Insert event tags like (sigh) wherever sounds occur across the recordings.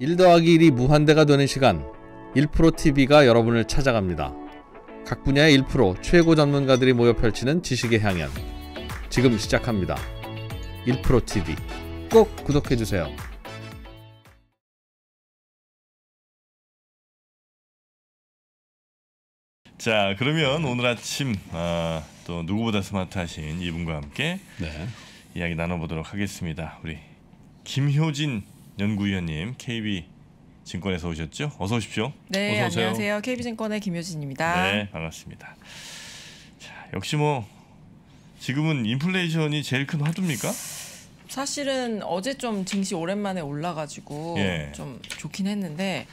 1 더하기 1이 무한대가 되는 시간 1프로TV가 여러분을 찾아갑니다. 각 분야의 1 최고 전문가들이 모여 펼치는 지식의 향연 지금 시작합니다. 1프로TV 꼭 구독해주세요. 자 그러면 오늘 아침 아, 또 누구보다 스마트하신 이분과 함께 네. 이야기 나눠보도록 하겠습니다. 우리 김효진 연구위원님 KB 증권에서 오셨죠? 어서 오십시오. 네, 어서 안녕하세요. KB증권의 김효진입니다. 네, 반갑습니다. 자, 역시 뭐 지금은 인플레이션이 제일 큰 화두입니까? 사실은 어제 좀 증시 오랜만에 올라가지고 예. 좀 좋긴 했는데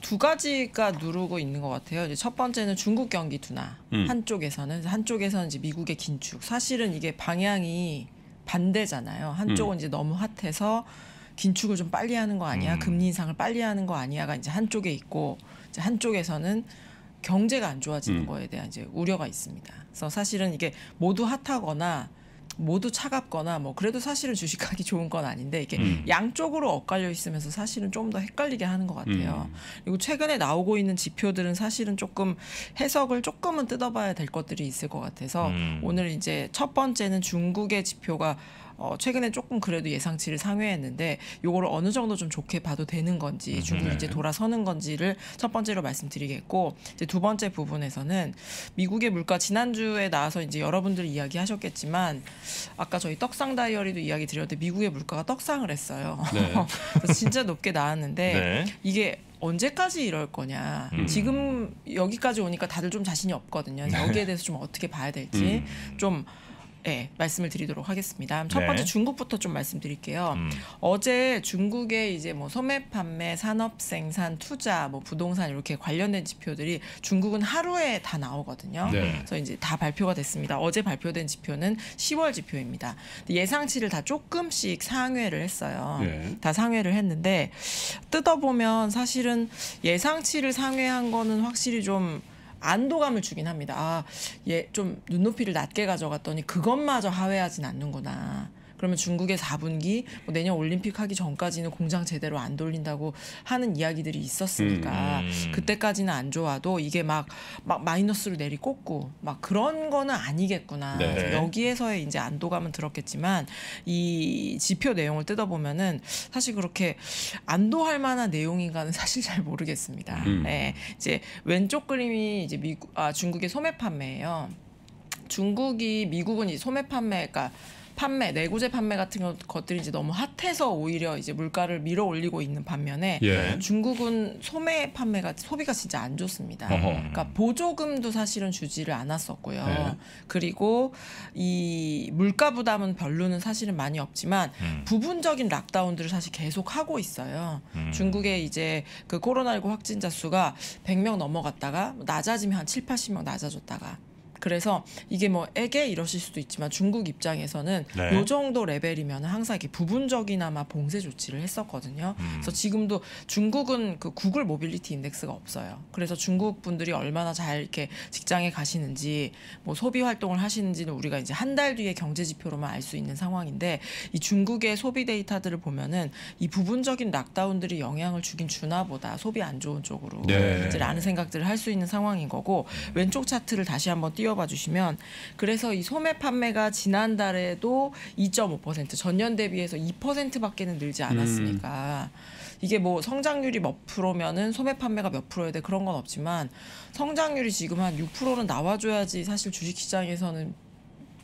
두 가지가 누르고 있는 것 같아요. 이제 첫 번째는 중국 경기 둔화 음. 한쪽에서는 한쪽에서는 이제 미국의 긴축. 사실은 이게 방향이 반대잖아요. 한쪽은 음. 이제 너무 핫해서 긴축을 좀 빨리 하는 거 아니야? 음. 금리 인상을 빨리 하는 거 아니야가 이제 한쪽에 있고 이제 한쪽에서는 경제가 안 좋아지는 음. 거에 대한 이제 우려가 있습니다. 그래서 사실은 이게 모두 핫하거나 모두 차갑거나 뭐 그래도 사실은 주식하기 (laughs) 좋은 건 아닌데 이게 음. 양쪽으로 엇갈려 있으면서 사실은 좀 더 헷갈리게 하는 것 같아요. 음. 그리고 최근에 나오고 있는 지표들은 사실은 조금 해석을 조금은 뜯어봐야 될 것들이 있을 것 같아서 음. 오늘 이제 첫 번째는 중국의 지표가 어, 최근에 조금 그래도 예상치를 상회했는데 요거를 어느 정도 좀 좋게 봐도 되는 건지 음, 중국이 네. 이제 돌아서는 건지를 첫 번째로 말씀드리겠고 이제 두 번째 부분에서는 미국의 물가 지난주에 나와서 이제 여러분들 이야기하셨겠지만 아까 저희 떡상 다이어리도 이야기 드렸는데 미국의 물가가 떡상을 했어요. 네. (laughs) 진짜 높게 나왔는데 네. 이게 언제까지 이럴 거냐. 음. 지금 여기까지 오니까 다들 좀 자신이 없거든요. 네. 여기에 대해서 좀 어떻게 봐야 될지 음. 좀 네, 말씀을 드리도록 하겠습니다. 첫 번째 네. 중국부터 좀 말씀드릴게요. 음. 어제 중국의 이제 뭐 소매 판매, 산업 생산, 투자, 뭐 부동산 이렇게 관련된 지표들이 중국은 하루에 다 나오거든요. 네. 그래서 이제 다 발표가 됐습니다. 어제 발표된 지표는 10월 지표입니다. 예상치를 다 조금씩 상회를 했어요. 네. 다 상회를 했는데 뜯어보면 사실은 예상치를 상회한 거는 확실히 좀 안도감을 주긴 합니다. 아, 얘좀 눈높이를 낮게 가져갔더니 그것마저 하회하진 않는구나. 그러면 중국의 4분기 뭐 내년 올림픽 하기 전까지는 공장 제대로 안 돌린다고 하는 이야기들이 있었으니까 음. 음, 음. 그때까지는 안 좋아도 이게 막, 막 마이너스로 내리 꽂고 막 그런 거는 아니겠구나. 네. 여기에서의 이제 안도감은 들었겠지만 이 지표 내용을 뜯어보면은 사실 그렇게 안도할 만한 내용인가는 (laughs) 사실 잘 모르겠습니다. 음. 네. 이제 왼쪽 그림이 이제 미국, 아, 중국의 소매 판매예요. 중국이 미국은 이 소매 판매가 그러니까 판매, 내구재 판매 같은 것들이 이제 너무 핫해서 오히려 이제 물가를 밀어 올리고 있는 반면에 예. 중국은 소매 판매가 소비가 진짜 안 좋습니다. 어허. 그러니까 보조금도 사실은 주지를 않았었고요. 예. 그리고 이 물가 부담은 별로는 사실은 많이 없지만 음. 부분적인 락다운들을 사실 계속 하고 있어요. 음. 중국의 이제 그 코로나19 확진자 수가 100명 넘어갔다가 낮아지면 한 7, 80명 낮아졌다가 그래서 이게 뭐 에게 이러실 수도 있지만 중국 입장에서는 네. 요 정도 레벨이면 항상 이렇게 부분적이나마 봉쇄 조치를 했었거든요. 음. 그래서 지금도 중국은 그 구글 모빌리티 인덱스가 없어요. 그래서 중국 분들이 얼마나 잘 이렇게 직장에 가시는지 뭐 소비 활동을 하시는지는 우리가 이제 한 달 뒤에 경제 지표로만 알 수 있는 상황인데 이 중국의 소비 데이터들을 보면은 이 부분적인 락다운들이 영향을 주긴 주나보다 소비 안 좋은 쪽으로 네. 이제 라는 생각들을 할 수 있는 상황인 거고 왼쪽 차트를 다시 한번 띄워 띄워봐 주시면 그래서 이 소매 판매가 지난달에도 2.5% 전년 대비해서 2%밖에는 늘지 음. 않았으니까 음. 이게 뭐 성장률이 몇 프로면은 소매 판매가 몇 프로여야 돼 그런 건 없지만 성장률이 지금 한 6%는 나와줘야지 사실 주식시장에서는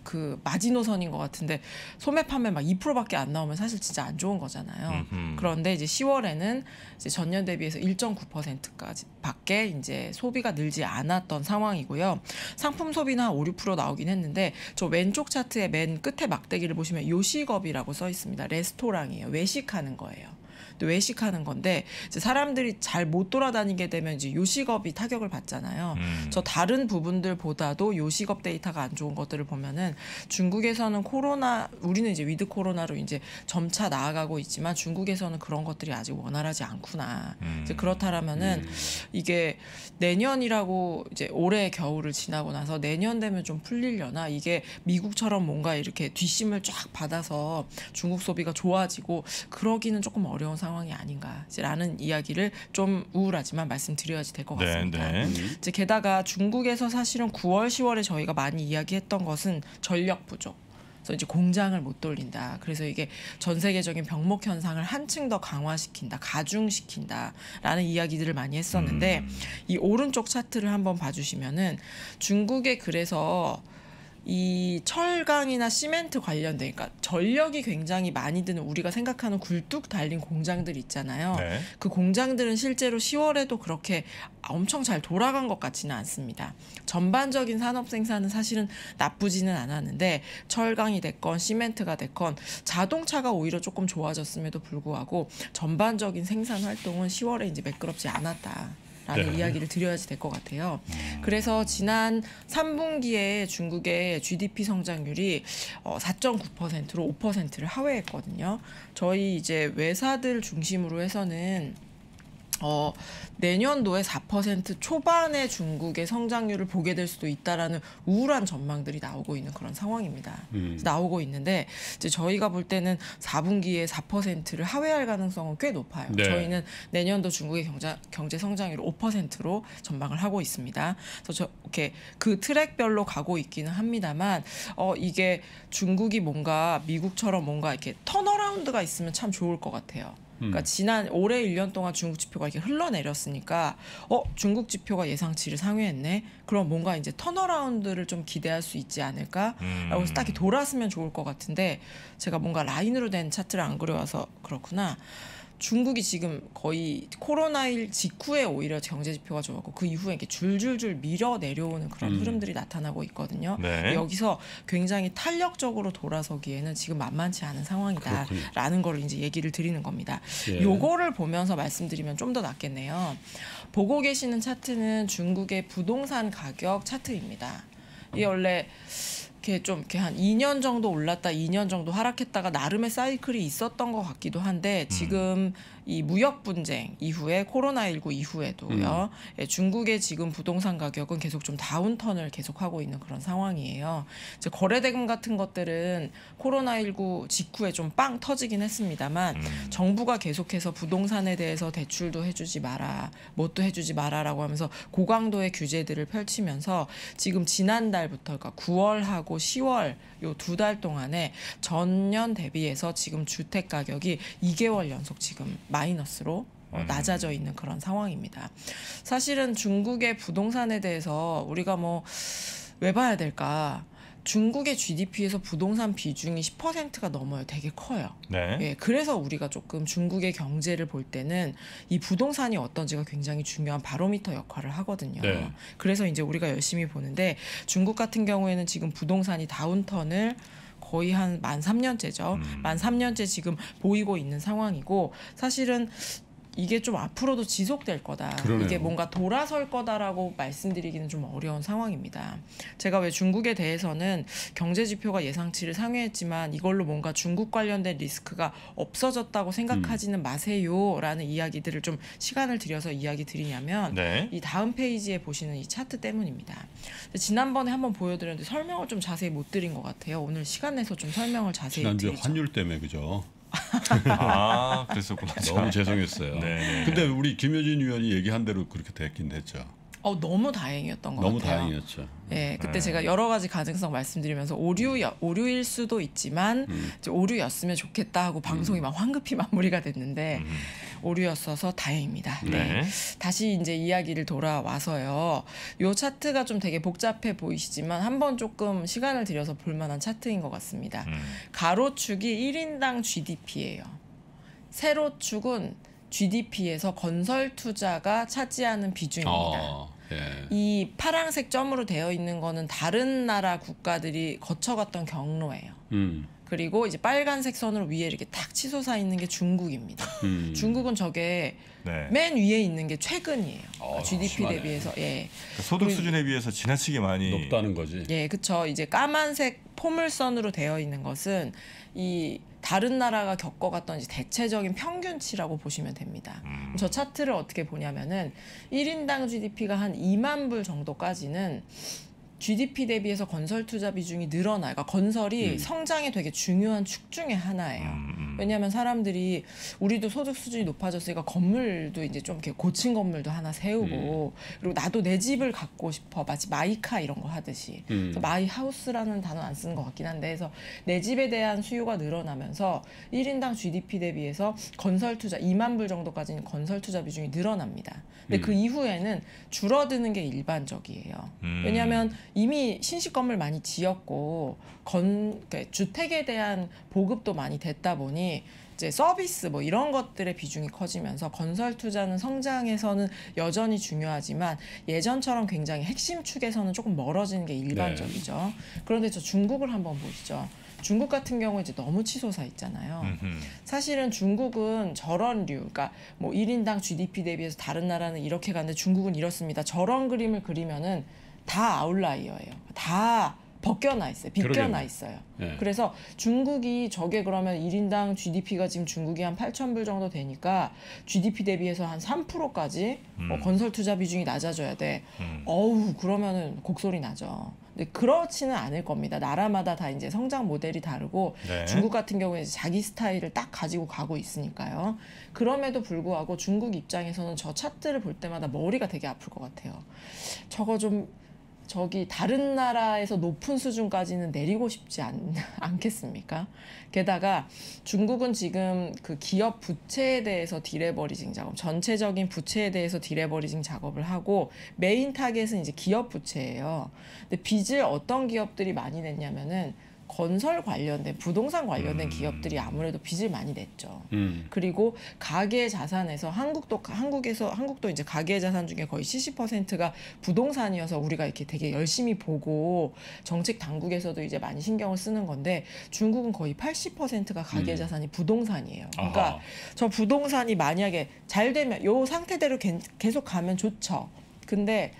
그 마지노선인 것 같은데 소매 판매 막 2%밖에 안 나오면 사실 진짜 안 좋은 거잖아요. 음흠. 그런데 이제 10월에는 이제 전년 대비해서 1.9%까지 밖에 이제 소비가 늘지 않았던 상황이고요. 상품 소비나 5, 6% 나오긴 했는데 저 왼쪽 차트의 맨 끝에 막대기를 보시면 요식업이라고 써 있습니다. 레스토랑이에요. 외식하는 거예요. 또 외식하는 건데 이제 사람들이 잘 못 돌아다니게 되면 이제 요식업이 타격을 받잖아요. 음. 저 다른 부분들보다도 요식업 데이터가 안 좋은 것들을 보면은 중국에서는 코로나 우리는 이제 위드 코로나로 이제 점차 나아가고 있지만 중국에서는 그런 것들이 아직 원활하지 않구나. 음. 이제 그렇다라면은 음. 이게 내년이라고 이제 올해 겨울을 지나고 나서 내년 되면 좀 풀리려나 이게 미국처럼 뭔가 이렇게 뒷심을 쫙 받아서 중국 소비가 좋아지고 그러기는 조금 어려운 상황이 아닌가라는 이야기를 좀 우울하지만 말씀드려야지 될것 네, 같습니다. 네, 네. 이제 게다가 중국에서 사실은 9월, 10월에 저희가 많이 이야기했던 것은 전력 부족. 그래서 이제 공장을 못 돌린다. 그래서 이게 전 세계적인 병목 현상을 한층 더 강화시킨다, 가중시킨다라는 이야기들을 많이 했었는데 음. 이 오른쪽 차트를 한번 봐주시면은 중국의 그래서 이 철강이나 시멘트 관련된 그러니까 전력이 굉장히 많이 드는 우리가 생각하는 굴뚝 달린 공장들 있잖아요. 네. 그 공장들은 실제로 10월에도 그렇게 엄청 잘 돌아간 것 같지는 않습니다. 전반적인 산업 생산은 사실은 나쁘지는 않았는데 철강이 됐건 시멘트가 됐건 자동차가 오히려 조금 좋아졌음에도 불구하고 전반적인 생산 활동은 10월에 이제 매끄럽지 않았다. 라는 네. 이야기를 드려야지 될 것 같아요. 그래서 지난 3분기에 중국의 GDP 성장률이 4.9%로 어, 5%를 하회했거든요. 저희 이제 외사들 중심으로 해서는 어, 내년도에 4% 초반의 중국의 성장률을 보게 될 수도 있다라는 우울한 전망들이 나오고 있는 그런 상황입니다. 음. 나오고 있는데 이제 저희가 볼 때는 4분기에 4%를 하회할 가능성은 꽤 높아요. 네. 저희는 내년도 중국의 경제, 경제 성장률 5%로 전망을 하고 있습니다. 그래서 저, 이렇게 그 트랙별로 가고 있기는 합니다만 어, 이게 중국이 뭔가 미국처럼 뭔가 이렇게 턴어라운드가 있으면 참 좋을 것 같아요. 그러니까 음. 지난 올해 1년 동안 중국 지표가 이렇게 흘러내렸으니까 어 중국 지표가 예상치를 상회했네. 그럼 뭔가 이제 턴어라운드를 좀 기대할 수 있지 않을까라고 음. 해서 딱히 돌았으면 좋을 것 같은데 제가 뭔가 라인으로 된 차트를 안 그려와서 그렇구나. 중국이 지금 거의 코로나일 직후에 오히려 경제 지표가 좋았고 그 이후에 이렇게 줄줄줄 밀어 내려오는 그런 음. 흐름들이 나타나고 있거든요. 네. 여기서 굉장히 탄력적으로 돌아서기에는 지금 만만치 않은 상황이다라는 걸 이제 얘기를 드리는 겁니다. 예. 요거를 보면서 말씀드리면 좀 더 낫겠네요. 보고 계시는 차트는 중국의 부동산 가격 차트입니다. 이게 원래 이렇게 좀 이렇게 한 2년 정도 올랐다 2년 정도 하락했다가 나름의 사이클이 있었던 것 같기도 한데 음. 지금 음. 이 무역 분쟁 이후에 코로나19 이후에도요. 음. 예, 중국의 지금 부동산 가격은 계속 좀 다운턴을 계속하고 있는 그런 상황이에요. 이제 거래 대금 같은 것들은 코로나19 직후에 좀 빵 터지긴 했습니다만 음. 정부가 계속해서 부동산에 대해서 대출도 해주지 마라, 뭣도 해주지 마라라고 하면서 고강도의 규제들을 펼치면서 지금 지난달부터 그러니까 9월하고 10월 요두달 동안에 전년 대비해서 지금 주택 가격이 2개월 연속 지금 마이너스로 음. 낮아져 있는 그런 상황입니다. 사실은 중국의 부동산에 대해서 우리가 뭐 왜 봐야 될까? 중국의 GDP에서 부동산 비중이 10%가 넘어요. 되게 커요. 네. 예, 그래서 우리가 조금 중국의 경제를 볼 때는 이 부동산이 어떤지가 굉장히 중요한 바로미터 역할을 하거든요. 네. 그래서 이제 우리가 열심히 보는데 중국 같은 경우에는 지금 부동산이 다운턴을 거의 한만 삼년째죠만 음. 삼년째 지금 보이고 있는 상황이고 사실은 이게 좀 앞으로도 지속될 거다. 그러네요. 이게 뭔가 돌아설 거다라고 말씀드리기는 좀 어려운 상황입니다. 제가 왜 중국에 대해서는 경제 지표가 예상치를 상회했지만 이걸로 뭔가 중국 관련된 리스크가 없어졌다고 생각하지는 음. 마세요라는 이야기들을 좀 시간을 들여서 이야기 드리냐면 네. 이 다음 페이지에 보시는 이 차트 때문입니다. 지난번에 한번 보여드렸는데 설명을 좀 자세히 못 드린 것 같아요. 오늘 시간 내서 좀 설명을 자세히 지난주 드리죠. 환율 때문에 그죠? 아 그랬었구나. (laughs) 너무 죄송했어요. 네, 네. 근데 우리 김효진 위원이 얘기한 대로 그렇게 됐긴 됐죠. 어 너무 다행이었던 것 너무 같아요. 너무 다행이었죠. 예, 그때 네. 제가 여러 가지 가능성 말씀드리면서 오류 오류일 수도 있지만 음. 오류였으면 좋겠다 하고 방송이 음. 막 황급히 (laughs) 마무리가 됐는데 음. 오류였어서 다행입니다. 네. 네. 다시 이제 이야기를 돌아와서요. 요 차트가 좀 되게 복잡해 보이시지만 한 번 조금 시간을 들여서 볼 만한 차트인 것 같습니다. 음. 가로축이 1인당 GDP예요. 세로축은 GDP에서 건설 투자가 차지하는 비중입니다. 어. 예. 이 파란색 점으로 되어 있는 거는 다른 나라 국가들이 거쳐갔던 경로예요. 음. 그리고 이제 빨간색 선으로 위에 이렇게 탁 치솟아 있는 게 중국입니다. 음. 중국은 저게 네. 맨 위에 있는 게 최근이에요. 어, 그러니까 GDP 심하네. 대비해서 예. 그러니까 소득 우리, 수준에 비해서 지나치게 많이 높다는 거지. 예, 그렇죠. 이제 까만색 포물선으로 되어 있는 것은 이 다른 나라가 겪어갔던 이제 대체적인 평균치라고 보시면 됩니다. 음. 저 차트를 어떻게 보냐면은 일인당 GDP가 한 2만 불 정도까지는 GDP 대비해서 건설 투자 비중이 늘어나. 그러니까 건설이 음. 성장에 되게 중요한 축 중의 하나예요. 음, 음. 왜냐하면 사람들이 우리도 소득 수준이 높아졌으니까 건물도 이제 좀 이렇게 고층 건물도 하나 세우고 음. 그리고 나도 내 집을 갖고 싶어. 마치 마이카 이런 거 하듯이 음. 마이 하우스라는 단어 안 쓰는 것 같긴 한데 그래서 내 집에 대한 수요가 늘어나면서 1인당 GDP 대비해서 건설 투자 2만 불 정도까지는 건설 투자 비중이 늘어납니다. 근데 그 음. 이후에는 줄어드는 게 일반적이에요. 왜냐하면 이미 신식 건물 많이 지었고 건 그러니까 주택에 대한 보급도 많이 됐다 보니 이제 서비스 뭐 이런 것들의 비중이 커지면서 건설 투자는 성장에서는 여전히 중요하지만 예전처럼 굉장히 핵심 축에서는 조금 멀어지는 게 일반적이죠. 네. 그런데 저 중국을 한번 보시죠. 중국 같은 경우 이제 너무 치솟아 있잖아요. 음흠. 사실은 중국은 저런 류, 그러니까 뭐 1인당 GDP 대비해서 다른 나라는 이렇게 가는데 중국은 이렇습니다. 저런 그림을 그리면은 다 아웃라이어예요. 다 벗겨나 있어요. 빗겨나 있어요. 네. 그래서 중국이 저게 그러면 일인당 GDP가 지금 중국이 한 8,000불 정도 되니까 GDP 대비해서 한 3%까지 어, 음. 어, 건설 투자 비중이 낮아져야 돼. 음. 어우, 그러면은 곡소리 나죠. 근데 그렇지는 않을 겁니다. 나라마다 다 이제 성장 모델이 다르고 네. 중국 같은 경우에 자기 스타일을 딱 가지고 가고 있으니까요. 그럼에도 불구하고 중국 입장에서는 저 차트를 볼 때마다 머리가 되게 아플 것 같아요. 저거 좀 저기 다른 나라에서 높은 수준까지는 내리고 싶지 않, (laughs) 않겠습니까? 게다가 중국은 지금 그 기업 부채에 대해서 디레버리징 작업, 전체적인 부채에 대해서 디레버리징 작업을 하고 메인 타겟은 이제 기업 부채예요. 근데 빚을 어떤 기업들이 많이 냈냐면은 건설 관련된 부동산 관련된 음. 기업들이 아무래도 빚을 많이 냈죠. 음. 그리고 가계 자산에서 한국도 한국에서 한국도 이제 가계 자산 중에 거의 70%가 부동산이어서 우리가 이렇게 되게 열심히 보고 정책 당국에서도 이제 많이 신경을 쓰는 건데 중국은 거의 80%가 가계 음. 자산이 부동산이에요. 그러니까 아하. 저 부동산이 만약에 잘 되면 요 상태대로 계속 가면 좋죠. 근데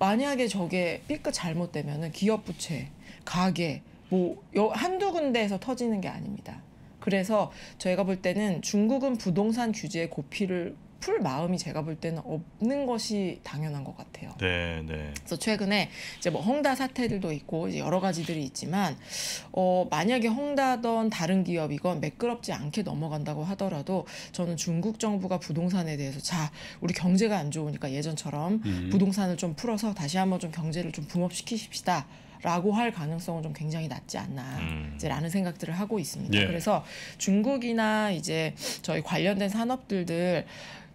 만약에 저게 삐끗 잘못되면은 기업 부채, 가계 뭐 한두 군데에서 터지는 게 아닙니다. 그래서 저희가 볼 때는 중국은 부동산 규제의 고피를 풀 마음이 제가 볼 때는 없는 것이 당연한 것 같아요. 네, 네. 그래서 최근에 이제 뭐 헝다 사태들도 있고 이제 여러 가지들이 있지만 어 만약에 헝다던 다른 기업이건 매끄럽지 않게 넘어간다고 하더라도 저는 중국 정부가 부동산에 대해서 자 우리 경제가 안 좋으니까 예전처럼 음. 부동산을 좀 풀어서 다시 한번 좀 경제를 좀 붐업시키십시다. 라고 할 가능성은 좀 굉장히 낮지 않나라는 음. 생각들을 하고 있습니다. 예. 그래서 중국이나 이제 저희 관련된 산업들들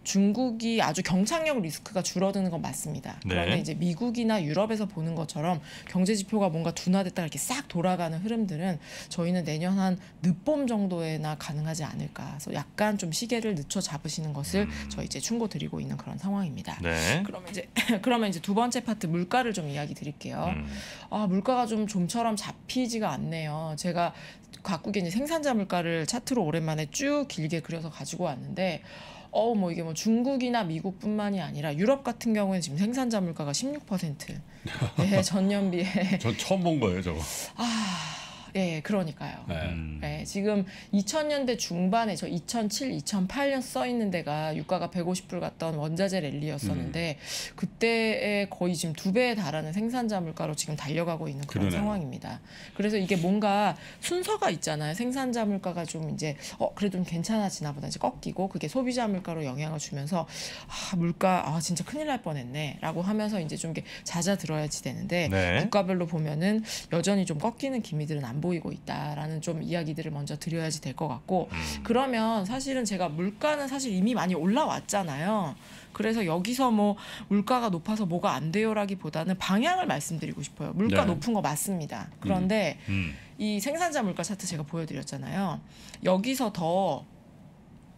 중국이 아주 경착력 리스크가 줄어드는 건 맞습니다. 네. 그런데 이제 미국이나 유럽에서 보는 것처럼 경제 지표가 뭔가 둔화됐다가 이렇게 싹 돌아가는 흐름들은 저희는 내년 한 늦봄 정도에나 가능하지 않을까. 그래서 약간 좀 시계를 늦춰 잡으시는 것을 음. 저희 이제 충고 드리고 있는 그런 상황입니다. 네. 그러면 이제 (laughs) 그러면 이제 두 번째 파트 물가를 좀 이야기 드릴게요. 음. 아 물가가 좀 좀처럼 잡히지가 않네요. 제가 각국의 이제 생산자 물가를 차트로 오랜만에 쭉 길게 그려서 가지고 왔는데. 어뭐 이게 뭐 중국이나 미국뿐만이 아니라 유럽 같은 경우에 지금 생산자 물가가 16% (laughs) 예, 전년 비해. 전 처음 본 거예요, 저거. 아. 예, 그러니까요. 음. 예, 지금 2000년대 중반에 저 2007, 2008년 써 있는 데가 유가가 150불 갔던 원자재 랠리였었는데 음. 그때에 거의 지금 두 배에 달하는 생산자 물가로 지금 달려가고 있는 그런 그러네요. 상황입니다. 그래서 이게 뭔가 순서가 있잖아요. 생산자 물가가 좀 이제 어 그래도 좀 괜찮아지나 보다 이제 꺾이고 그게 소비자 물가로 영향을 주면서 아 물가 아 진짜 큰일 날 뻔했네라고 하면서 이제 좀 이렇게 잦아들어야지 되는데 네. 국가별로 보면은 여전히 좀 꺾이는 기미들은 안 보이고 있다라는 좀 이야기들을 먼저 드려야지 될 것 같고 음. 그러면 사실은 제가 물가는 사실 이미 많이 올라왔잖아요. 그래서 여기서 뭐 물가가 높아서 뭐가 안 돼요라기보다는 방향을 말씀드리고 싶어요. 물가 네. 높은 거 맞습니다. 그런데 음. 음. 이 생산자 물가 차트 제가 보여드렸잖아요. 여기서 더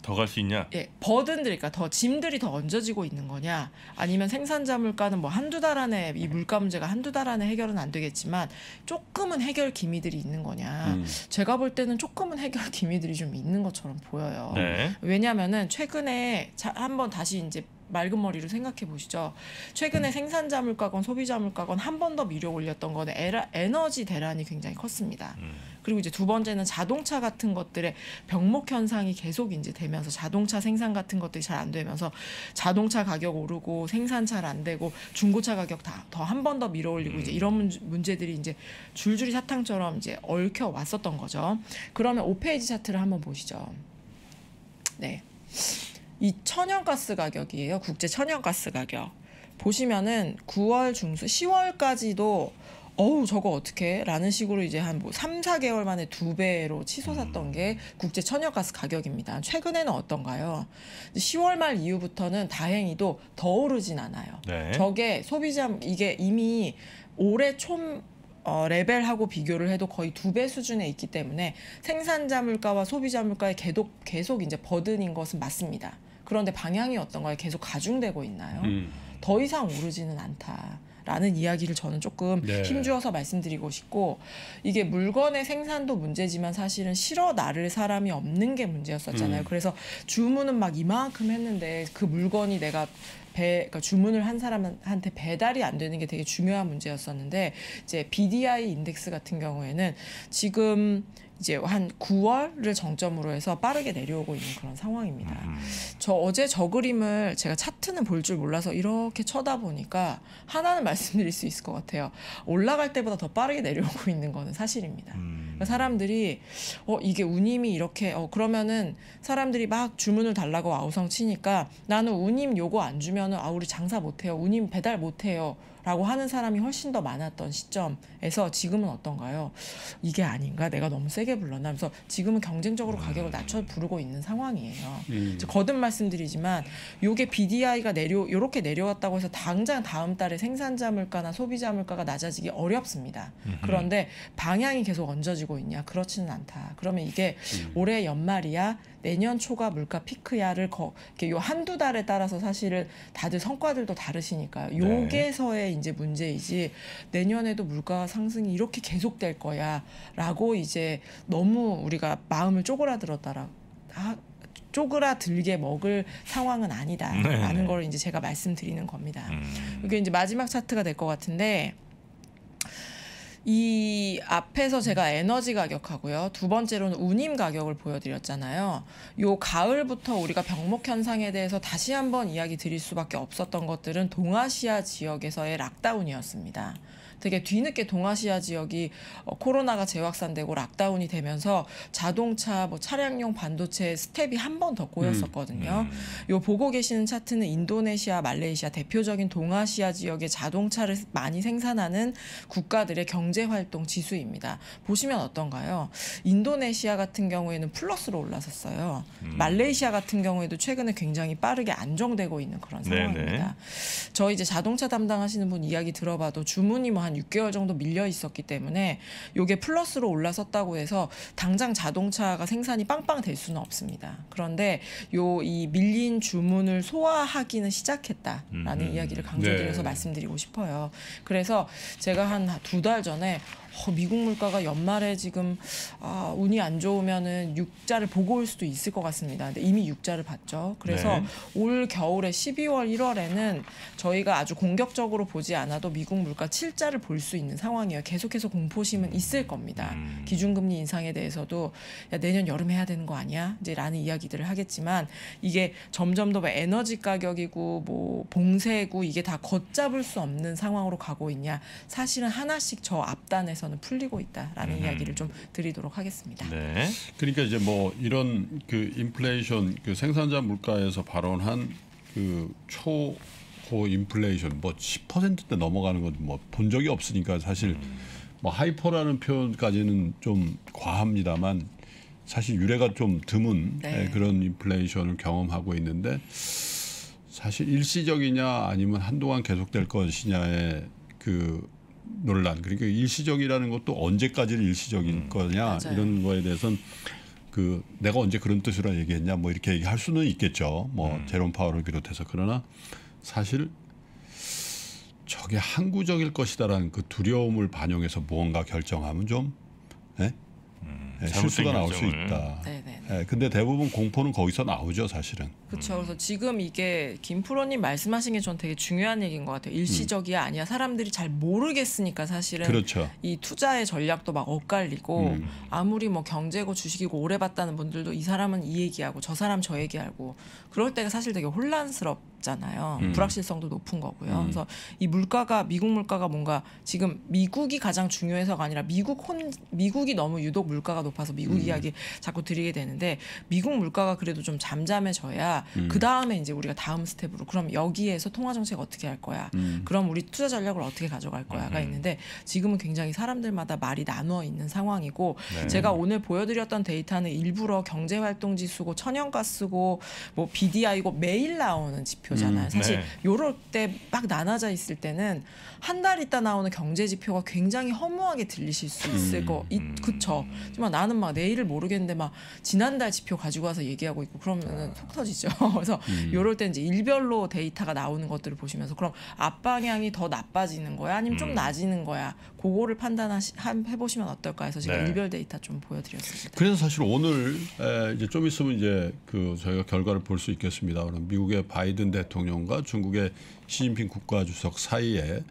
더갈수 있냐? 예, 버든들 그니까더 짐들이 더 얹어지고 있는 거냐? 아니면 생산자 물가는 뭐 한두 달 안에 이 물가 문제가 한두 달 안에 해결은 안 되겠지만 조금은 해결 기미들이 있는 거냐? 음. 제가 볼 때는 조금은 해결 (laughs) 기미들이 좀 있는 것처럼 보여요. 네. 왜냐면은 하 최근에 자, 한번 다시 이제 맑은 머리를 생각해 보시죠. 최근에 생산자 물가건 소비자 물가건 한 번 더 밀어 올렸던 거는 에너지 대란이 굉장히 컸습니다. 음. 그리고 이제 두 번째는 자동차 같은 것들의 병목 현상이 계속 이제 되면서 자동차 생산 같은 것들이 잘 안 되면서 자동차 가격 오르고 생산 잘 안 되고 중고차 가격 다 더 한 번 더 밀어 올리고 이제 음. 이런 문제들이 이제 줄줄이 사탕처럼 이제 얽혀 왔었던 거죠. 그러면 5페이지 차트를 한번 보시죠. 네. 이 천연가스 가격이에요. 국제 천연가스 가격. 보시면은 9월 중순, 10월까지도 어우 저거 어떻게 라는 식으로 이제 한뭐 3, 4개월 만에 두 배로 치솟았던 게 국제 천연가스 가격입니다. 최근에는 어떤가요? 10월 말 이후부터는 다행히도 더 오르진 않아요. 네. 저게 소비자 이게 이미 올해 초 어, 레벨하고 비교를 해도 거의 두 배 수준에 있기 때문에 생산자 물가와 소비자 물가의 계속, 계속 이제 버든인 것은 맞습니다. 그런데 방향이 어떤가에 계속 가중되고 있나요? 음. 더 이상 오르지는 않다. 라는 이야기를 저는 조금 네. 힘주어서 말씀드리고 싶고 이게 물건의 생산도 문제지만 사실은 실어 나를 사람이 없는 게 문제였었잖아요. 음. 그래서 주문은 막 이만큼 했는데 그 물건이 내가 배, 그러니까 주문을 한 사람한테 배달이 안 되는 게 되게 중요한 문제였었는데 이제 BDI 인덱스 같은 경우에는 지금 이제 한 9월을 정점으로 해서 빠르게 내려오고 있는 그런 상황입니다. 음. 저 어제 저 그림을 제가 차트는 볼 줄 몰라서 이렇게 쳐다보니까 하나는 (laughs) 말씀드릴 수 있을 것 같아요. 올라갈 때보다 더 빠르게 내려오고 있는 거는 사실입니다. 음. 그러니까 사람들이 어 이게 운임이 이렇게 어 그러면은 사람들이 막 주문을 달라고 아우성 치니까 나는 운임 요거 안 주면은 아 우리 장사 못 해요. 운임 배달 못 해요. 라고 하는 사람이 훨씬 더 많았던 시점에서 지금은 어떤가요? 이게 아닌가? 내가 너무 세게 불렀나? 그래서 지금은 경쟁적으로 가격을 음. 낮춰 부르고 있는 상황이에요. 음. 거듭 말씀드리지만 요게 BDI가 내려 요렇게 내려왔다고 해서 당장 다음 달에 생산자 물가나 소비자 물가가 낮아지기 어렵습니다. 음 그런데 방향이 계속 얹어지고 있냐? 그렇지는 않다. 그러면 이게 음. 올해 연말이야 내년 초가 물가 피크야를 거, 이렇게 요 한두 달에 따라서 사실은 다들 성과들도 다르시니까요. 네. 요게서의 이제 문제이지 내년에도 물가 상승이 이렇게 계속될 거야라고 이제 너무 우리가 마음을 쪼그라들었다라. 아, 쪼그라들게 먹을 상황은 아니다라는 네. 걸 이제 제가 말씀드리는 겁니다. 이게 음. 이제 마지막 차트가 될 것 같은데 이 앞에서 제가 에너지 가격하고요. 두 번째로는 운임 가격을 보여드렸잖아요. 요 가을부터 우리가 병목 현상에 대해서 다시 한번 이야기 드릴 수밖에 없었던 것들은 동아시아 지역에서의 락다운이었습니다. 되게 뒤늦게 동아시아 지역이 어, 코로나가 재확산되고 락다운이 되면서 자동차, 뭐 차량용 반도체 스텝이 한 번 더 꼬였었거든요. 음. 음. 요 보고 계시는 차트는 인도네시아, 말레이시아 대표적인 동아시아 지역의 자동차를 많이 생산하는 국가들의 경제 활동 지수입니다. 보시면 어떤가요? 인도네시아 같은 경우에는 플러스로 올라섰어요. 음. 말레이시아 같은 경우에도 최근에 굉장히 빠르게 안정되고 있는 그런 상황입니다. 네네. 저 이제 자동차 담당하시는 분 이야기 들어봐도 주문이 뭐한 한 6개월 정도 밀려 있었기 때문에 요게 플러스로 올라섰다고 해서 당장 자동차가 생산이 빵빵 될 수는 없습니다. 그런데 요 이 밀린 주문을 소화하기는 시작했다라는 음. 이야기를 강조드려서 네. 말씀드리고 싶어요. 그래서 제가 한 두 달 전에 어, 미국 물가가 연말에 지금 아, 운이 안 좋으면은 6자를 보고 올 수도 있을 것 같습니다. 근데 이미 육자를 봤죠. 그래서 네. 올 겨울에 12월, 1월에는 저희가 아주 공격적으로 보지 않아도 미국 물가 7자를 볼 수 있는 상황이에요. 계속해서 공포심은 있을 겁니다. 음. 기준금리 인상에 대해서도 야, 내년 여름 해야 되는 거 아니야? 이제 라는 이야기들을 하겠지만 이게 점점 더 에너지 가격이고 뭐 봉쇄고 이게 다 걷잡을 수 없는 상황으로 가고 있냐? 사실은 하나씩 저 앞단에서 저는 풀리고 있다라는 음. 이야기를 좀 드리도록 하겠습니다. 네. 그러니까 이제 뭐 이런 그 인플레이션 그 생산자 물가에서 발언한 그초 고인플레이션 뭐 10%대 넘어가는 건뭐본 적이 없으니까 사실 음. 뭐 하이퍼라는 표현까지는 좀 과합니다만 사실 유례가 좀 드문 네. 예, 그런 인플레이션을 경험하고 있는데 사실 일시적이냐 아니면 한동안 계속될 것이냐의 그 논란 그러니까 일시적이라는 것도 언제까지는 일시적인 음. 거냐 맞아요. 이런 거에 대해서는 그 내가 언제 그런 뜻으로 얘기했냐 뭐 이렇게 얘기할 수는 있겠죠 뭐 음. 제롬 파월를 비롯해서 그러나 사실 저게 항구적일 것이다라는 그 두려움을 반영해서 무언가 결정하면 좀 예? 음, 예, 실수가 나올 수 있다. 네네. 네, 네. 예, 근데 대부분 공포는 거기서 나오죠, 사실은. 그렇죠. 그래서 지금 이게 김 프로님 말씀하신 게전 되게 중요한 얘기인 것 같아요. 일시적이야 아니야. 사람들이 잘 모르겠으니까 사실은 그렇죠. 이 투자의 전략도 막 엇갈리고 음. 아무리 뭐 경제고 주식이고 오래 봤다는 분들도 이 사람은 이 얘기하고 저 사람 저 얘기하고 그럴 때가 사실 되게 혼란스럽잖아요. 음. 불확실성도 높은 거고요. 음. 그래서 이 물가가 미국 물가가 뭔가 지금 미국이 가장 중요해서가 아니라 미국 혼 미국이 너무 유독 물가가 높아서 미국 음. 이야기 자꾸 드리게 되는. 되는데 미국 물가가 그래도 좀 잠잠해져야 음. 그 다음에 이제 우리가 다음 스텝으로 그럼 여기에서 통화 정책 어떻게 할 거야? 음. 그럼 우리 투자 전략을 어떻게 가져갈 거야가 음. 있는데 지금은 굉장히 사람들마다 말이 나누어 있는 상황이고 네. 제가 오늘 보여드렸던 데이터는 일부러 경제 활동 지수고 천연가스고 뭐 BDI고 매일 나오는 지표잖아요. 음, 사실 네. 요럴 때 막 나눠져 있을 때는 한 달 있다 나오는 경제 지표가 굉장히 허무하게 들리실 수 음. 있을 거, 있, 그쵸? 하지만 음. 나는 막 내일을 모르겠는데 막 지난 지난달 지표 가지고 와서 얘기하고 있고 그러면은 아. 속 터지죠. (laughs) 그래서 음. 요럴 때 이제 일별로 데이터가 나오는 것들을 보시면서 그럼 앞방향이 더 나빠지는 거야 아니면 음. 좀 낮아지는 거야 그거를 판단한해 보시면 어떨까 해서 제가 네. 일별 데이터 좀 보여드렸습니다. 그래서 사실 오늘 에, 이제 좀 있으면 이제 그 저희가 결과를 볼 수 있겠습니다. 그럼 미국의 바이든 대통령과 중국의 시진핑 국가주석 사이에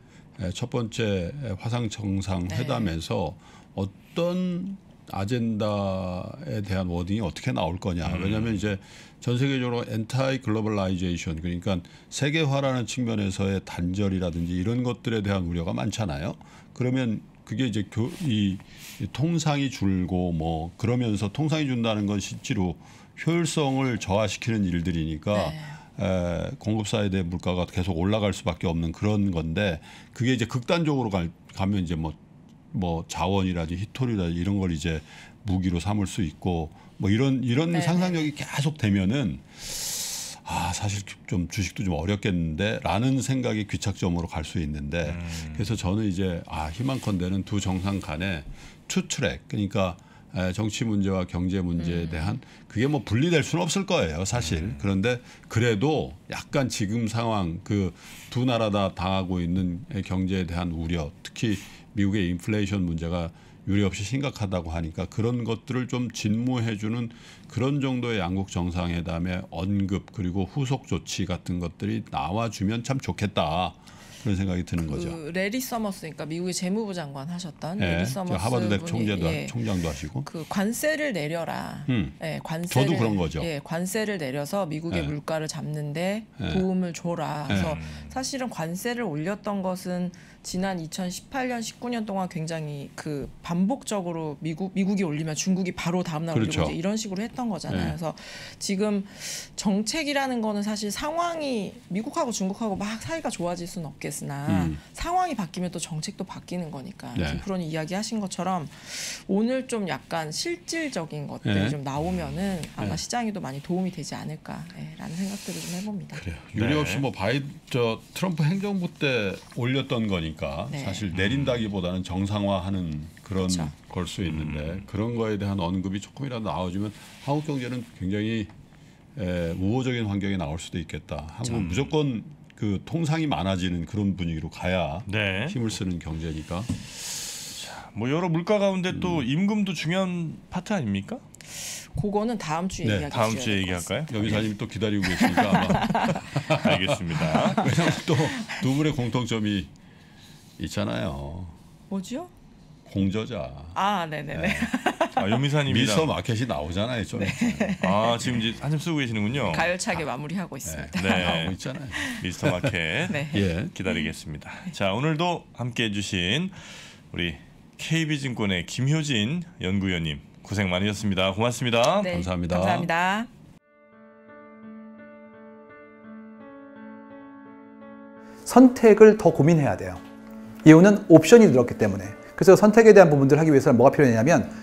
첫 번째 화상 정상 회담에서 네. 어떤 아젠다에 대한 워딩이 어떻게 나올 거냐. 음. 왜냐하면 이제 전 세계적으로 엔타이 글로벌라이제이션 그러니까 세계화라는 측면에서의 단절이라든지 이런 것들에 대한 우려가 많잖아요. 그러면 그게 이제 교, 이, 이 통상이 줄고 뭐 그러면서 통상이 준다는 건 실제로 효율성을 저하시키는 일들이니까 네. 에, 공급사에 대한 물가가 계속 올라갈 수밖에 없는 그런 건데 그게 이제 극단적으로 갈, 가면 이제 뭐뭐 자원이라든지 히토리라든지 이런 걸 이제 무기로 삼을 수 있고 뭐 이런 이런 네네. 네. 상상력이 계속 되면은 아 사실 좀 주식도 좀 어렵겠는데라는 생각이 귀착점으로 갈 수 있는데 음. 그래서 저는 이제 아 희망컨대는 두 정상 간에 투트랙 그러니까 정치 문제와 경제 문제에 음. 대한 그게 뭐 분리될 수는 없을 거예요 사실 음. 그런데 그래도 약간 지금 상황 그 두 나라 다 당하고 있는 경제에 대한 우려 특히 미국의 인플레이션 문제가 유례없이 심각하다고 하니까 그런 것들을 좀 진무해주는 그런 정도의 양국 정상회담의 언급 그리고 후속 조치 같은 것들이 나와주면 참 좋겠다. 그런 생각이 드는 그 거죠. 레리 서머스, 니까 그러니까 미국의 재무부 장관 하셨던 네, 예, 레리 서머스 하버드 대 총재도 예, 총장도 하시고 그 관세를 내려라. 음, 예, 관세를, 저도 그런 거죠. 예, 관세를 내려서 미국의 예. 물가를 잡는데 예. 도움을 줘라. 그래서 예. 사실은 관세를 올렸던 것은 지난 2018년, 19년 동안 굉장히 그 반복적으로 미국 미국이 올리면 중국이 바로 다음날 그렇죠. 올리고 이런 식으로 했던 거잖아요. 그래서 지금 정책이라는 거는 사실 상황이 미국하고 중국하고 막 사이가 좋아질 수는 없겠. 모으나 음. 상황이 바뀌면 또 정책도 바뀌는 거니까 네. 김프로님 이야기하신 것처럼 오늘 좀 약간 실질적인 것들이 네. 좀 나오면은 음. 아마 네. 시장에도 많이 도움이 되지 않을까라는 생각들을 좀 해봅니다. 네. 유례없이 뭐 바이 저 트럼프 행정부 때 올렸던 거니까 네. 사실 내린다기보다는 정상화하는 그런 그렇죠. 걸수 있는데 음. 그런 거에 대한 언급이 조금이라도 나와주면 한국 경제는 굉장히 에, 우호적인 환경이 나올 수도 있겠다. 한국 무조건 그 통상이 많아지는 그런 분위기로 가야 네. 힘을 쓰는 경제니까. 자, 뭐 여러 물가 가운데 음. 또 임금도 중요한 파트 아닙니까? 그거는 다음 주에 네, 다음 주에 얘기할까요? 여기 사장님 또 기다리고 계시니까 아마 (laughs) 알겠습니다. (laughs) 왜냐하면 또 두 분의 공통점이 있잖아요. 뭐지요? 공저자. 아, 네 네네. 네. 아, 요미사님 미스터 마켓이 나오잖아요. 좀. 네. 아 지금 이제 한참 쓰고 계시는군요. 가열차게 마무리하고 있습니다. 네, 네. 나오고 있잖아요. 미스터 마켓 네. 예. 기다리겠습니다. 자 오늘도 함께해 주신 우리 KB증권의 김효진 연구위원님 고생 많으셨습니다. 고맙습니다. 네, 감사합니다. 감사합니다. 선택을 더 고민해야 돼요. 이유는 옵션이 늘었기 때문에. 그래서 선택에 대한 부분들 하기 위해서는 뭐가 필요하냐면